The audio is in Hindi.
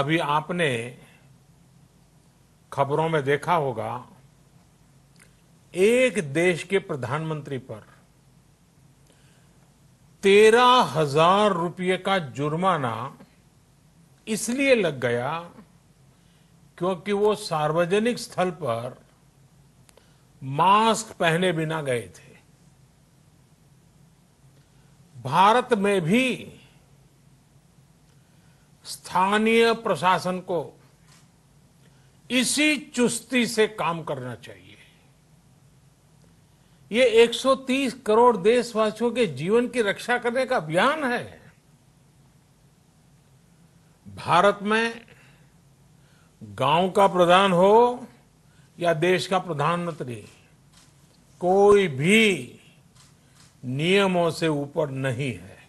अभी आपने खबरों में देखा होगा एक देश के प्रधानमंत्री पर तेरह हजार रुपये का जुर्माना इसलिए लग गया क्योंकि वो सार्वजनिक स्थल पर मास्क पहने बिना गए थे भारत में भी स्थानीय प्रशासन को इसी चुस्ती से काम करना चाहिए ये 130 करोड़ देशवासियों के जीवन की रक्षा करने का अभियान है भारत में गांव का प्रधान हो या देश का प्रधानमंत्री कोई भी नियमों से ऊपर नहीं है